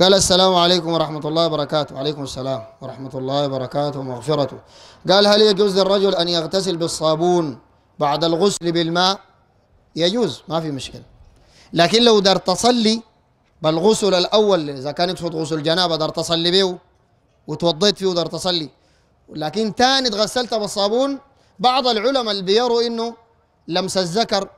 قال السلام عليكم ورحمة الله وبركاته وعليكم السلام ورحمة الله وبركاته ومغفرته قال هل يجوز للرجل أن يغتسل بالصابون بعد الغسل بالماء يجوز ما في مشكلة لكن لو دار تصلي بالغسل الأول إذا كان يقصد غسل جنابة دار تصلي به وتوضيت فيه ودار تصلي لكن تاني تغسلت بالصابون بعض العلماء اللي بيروا إنه لمس الذكر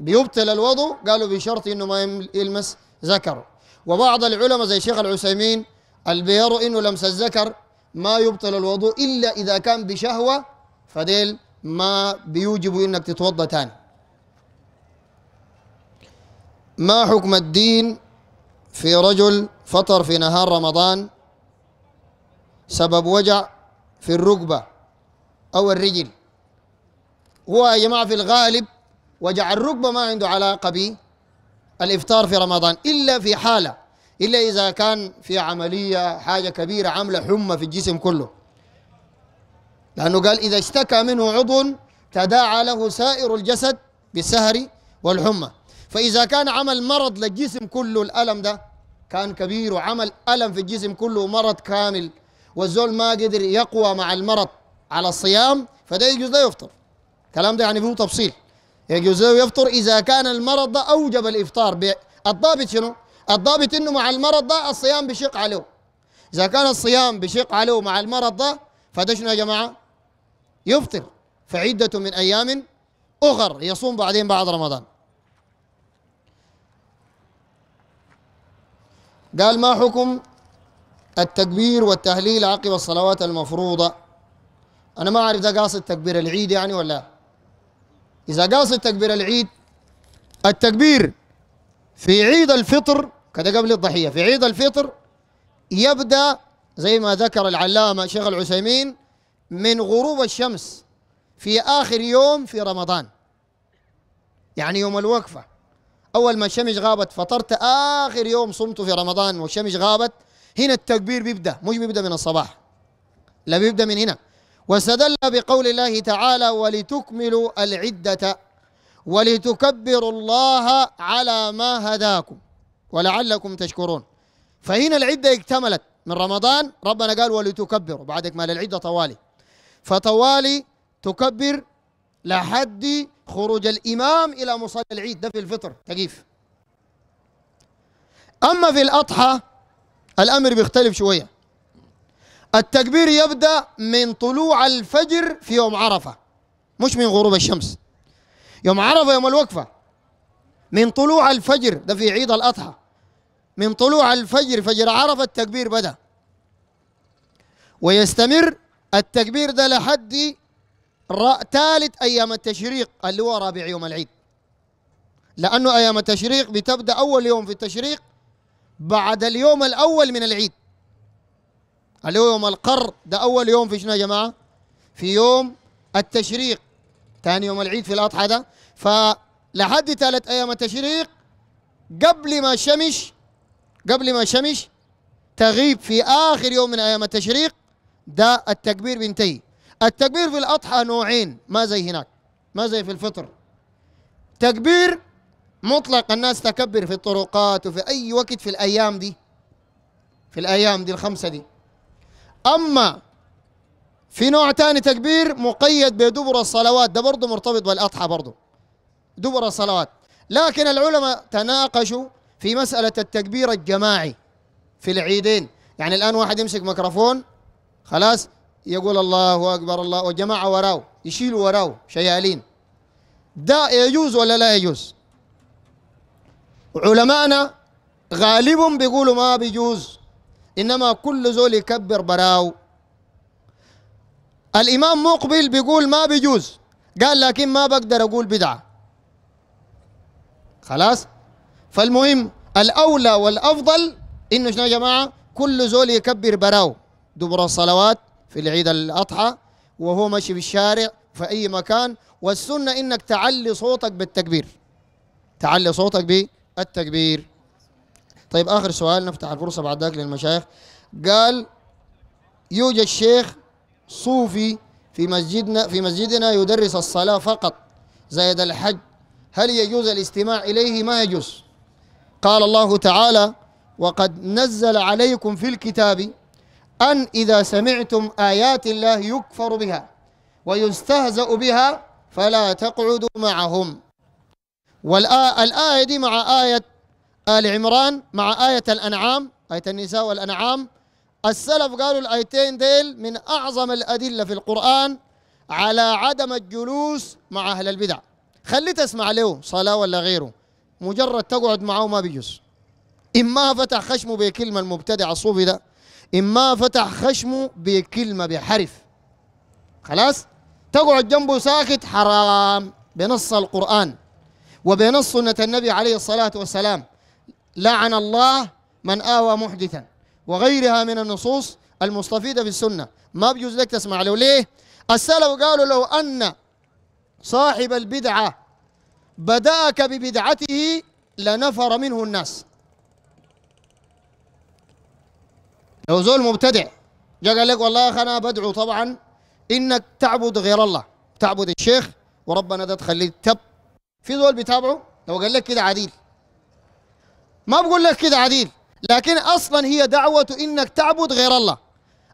بيبطل الوضوء قالوا بشرط إنه ما يلمس ذكره وبعض العلماء زي شيخ العثيمين البيرو انه لمس الذكر ما يبطل الوضوء الا اذا كان بشهوه فديل ما بيوجبوا انك تتوضا ثاني ما حكم الدين في رجل فطر في نهار رمضان سبب وجع في الركبه او الرجل هو يا جماعه في الغالب وجع الركبه ما عنده علاقه به الإفطار في رمضان إلا في حالة إلا إذا كان في عملية حاجة كبيرة عاملة حمى في الجسم كله لأنه قال إذا اشتكى منه عضو تداعى له سائر الجسد بالسهر والحمى فإذا كان عمل مرض للجسم كله الألم ده كان كبير وعمل ألم في الجسم كله مرض كامل والزول ما قدر يقوى مع المرض على الصيام فده يجوز لا يفطر كلام ده يعني فيه تفصيل يجوز له يفطر إذا كان المرض ده أوجب الإفطار الضابط شنو؟ الضابط إنه مع المرض ده الصيام بشق عليه إذا كان الصيام بشق عليه مع المرض ده فده شنو يا جماعة؟ يفطر فعدة من أيام أخر يصوم بعدين بعد رمضان قال ما حكم التكبير والتهليل عقب الصلوات المفروضة أنا ما أعرف ده قاصد تكبير العيد يعني ولا إذا قاصد تكبير العيد التكبير في عيد الفطر كده قبل الضحية في عيد الفطر يبدأ زي ما ذكر العلامة شيخ العثيمين من غروب الشمس في آخر يوم في رمضان يعني يوم الوقفة أول ما الشمس غابت فطرت آخر يوم صمت في رمضان والشمس غابت هنا التكبير بيبدأ مش بيبدأ من الصباح لا بيبدأ من هنا واستدل بقول الله تعالى ولتكملوا العدة ولتكبروا الله على ما هداكم ولعلكم تشكرون فهنا العدة اكتملت من رمضان ربنا قال ولتكبروا بعدك ما للعدة طوالي فطوالي تكبر لحد خروج الإمام إلى مصلى العيد ده في الفطر تقيف أما في الأضحى الأمر بيختلف شوية التكبير يبدأ من طلوع الفجر في يوم عرفة مش من غروب الشمس يوم عرفة يوم الوقفة من طلوع الفجر ده في عيد الأضحى من طلوع الفجر فجر عرفة التكبير بدأ ويستمر التكبير ده لحد ثالث أيام التشريق اللي هو رابع يوم العيد لأنه أيام التشريق بتبدأ أول يوم في التشريق بعد اليوم الأول من العيد اللي هو يوم القر ده أول يوم في شنو يا جماعة في يوم التشريق ثاني يوم العيد في الأضحى ده فلحد ثالث أيام التشريق قبل ما الشمس قبل ما الشمس تغيب في آخر يوم من أيام التشريق ده التكبير بينتهي التكبير في الأضحى نوعين ما زي هناك ما زي في الفطر تكبير مطلق الناس تكبر في الطرقات وفي أي وقت في الأيام دي في الأيام دي الخمسة دي أما في نوع ثاني تكبير مقيد بدبر الصلوات ده برضه مرتبط بالأضحى برضه دبر الصلوات لكن العلماء تناقشوا في مسألة التكبير الجماعي في العيدين يعني الآن واحد يمسك ميكروفون خلاص يقول الله أكبر الله والجماعة وراه يشيلوا وراه شيالين ده يجوز ولا لا يجوز علماءنا غالبهم بيقولوا ما بيجوز إنما كل زول يكبر براو الإمام مقبل بيقول ما بيجوز قال لكن ما بقدر أقول بدعة خلاص فالمهم الأولى والأفضل إنه شنو يا جماعة كل زول يكبر براو دبر الصلوات في العيد الأضحى وهو ماشي في الشارع في أي مكان والسنة إنك تعلي صوتك بالتكبير تعلي صوتك بالتكبير طيب آخر سؤال نفتح الفرصة بعد ذاك للمشايخ قال يوجد شيخ صوفي في مسجدنا في مسجدنا يدرس الصلاة فقط زائد الحج هل يجوز الاستماع إليه ما يجوز قال الله تعالى وقد نزل عليكم في الكتاب أن إذا سمعتم آيات الله يكفر بها ويستهزأ بها فلا تقعدوا معهم والآية دي مع آية آل عمران مع آية الأنعام آية النساء والأنعام السلف قالوا الآيتين ديل من أعظم الأدلة في القرآن على عدم الجلوس مع أهل البدع خلي تسمع له صلاة ولا غيره مجرد تقعد معه ما بيجوز إما فتح خشمه بكلمة المبتدع الصوفي ده إما فتح خشمه بكلمة بحرف خلاص تقعد جنبه ساكت حرام بنص القرآن وبنص سنة النبي عليه الصلاة والسلام لعن الله من آوى محدثا وغيرها من النصوص المستفيدة في السنة ما بيجوز لك تسمع له ليه السلف قالوا لو أن صاحب البدعة بدأك ببدعته لنفر منه الناس لو زول مبتدع جاء قال لك والله يا أنا بدعو طبعا إنك تعبد غير الله تعبد الشيخ وربنا ده تخليك تب في زول بيتابعه لو قال لك كده عديل ما بقول لك كده عديل لكن أصلا هي دعوة إنك تعبد غير الله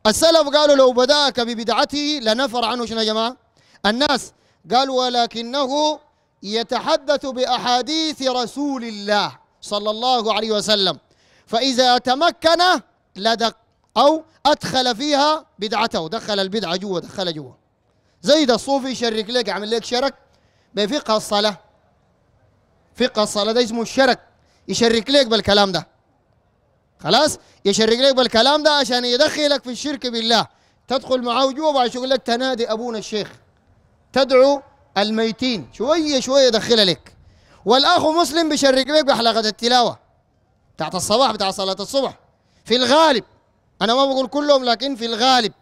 السلف قالوا لو بدأك ببدعته لنفر عنه شنو يا جماعة الناس قالوا ولكنه يتحدث بأحاديث رسول الله صلى الله عليه وسلم فإذا تمكن لدق أو أدخل فيها بدعته دخل البدعة جوا دخل جوا زي ده الصوفي يشرك لك عمل لك شرك بفقه الصلاة فقه الصلاة ده اسمه الشرك يشرك لك بالكلام ده خلاص يشرك لك بالكلام ده عشان يدخلك في الشرك بالله تدخل معاه جوا وبعد يقول لك تنادي ابونا الشيخ تدعو الميتين شويه شويه يدخلها لك والاخ مسلم بيشرك لك بحلقه التلاوه بتاعت الصباح بتاع صلاه الصبح في الغالب انا ما بقول كلهم لكن في الغالب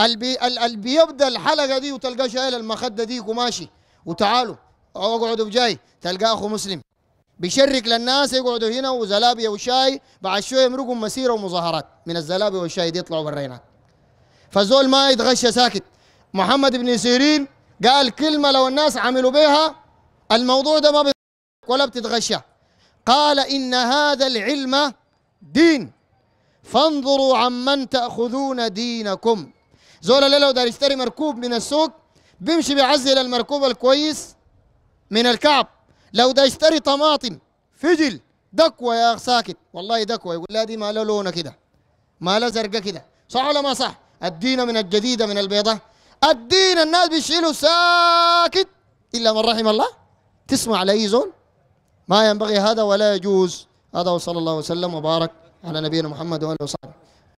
البي يبدا الحلقه دي وتلقاه شايل المخده دي وماشي وتعالوا اقعدوا بجاي تلقاه اخو مسلم بيشرك للناس يقعدوا هنا وزلابية وشاي بعد شوية يمرقوا مسيرة ومظاهرات من الزلابية والشاي دي يطلعوا برا هناك فزول ما يتغشى ساكت محمد بن سيرين قال كلمة لو الناس عملوا بها الموضوع ده ما بيتغشى ولا بتتغشى قال إن هذا العلم دين فانظروا عمن تأخذون دينكم زول اللي لو دار يشتري مركوب من السوق بيمشي بيعزل المركوب الكويس من الكعب لو ده اشتري طماطم فجل دكوه يا ساكت والله دكوه يقول لا دي ما له لونه كده ما له زرقه كده صح ولا ما صح الدين من الجديده من البيضه الدين الناس بيشيلوا ساكت الا من رحم الله تسمع لاي زول ما ينبغي هذا ولا يجوز هذا وصلى الله وسلم وبارك على نبينا محمد واله وصحبه